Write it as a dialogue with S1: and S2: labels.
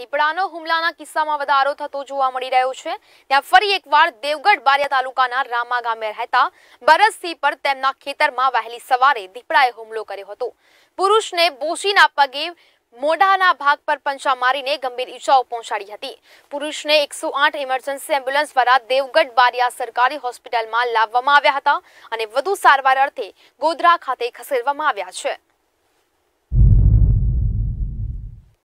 S1: દીપડાનો હુમલાના કિસ્સામાં વધારો થતો જોવા મળી રહ્યો છે ત્યાં ફરી એકવાર દેવગઢ બારિયા તાલુકાના રામા ગામે રહેતા બરસસિંહ પર તેમના ખેતરમાં વહેલી સવારે દીપડાએ હુમલો કર્યો હતો પુરુષને બોશીના પગે મોઢાના ભાગ પર પંચા મારીને ગંભીર ઈજાઓ પહોંચાડી હતી પુરુષને એકસો આઠ ઇમરજન્સી એમ્બ્યુલન્સ દ્વારા દેવગઢ બારિયા સરકારી હોસ્પિટલમાં લાવવામાં આવ્યા હતા અને વધુ સારવાર અર્થે ગોધરા ખાતે ખસેડવામાં આવ્યા છે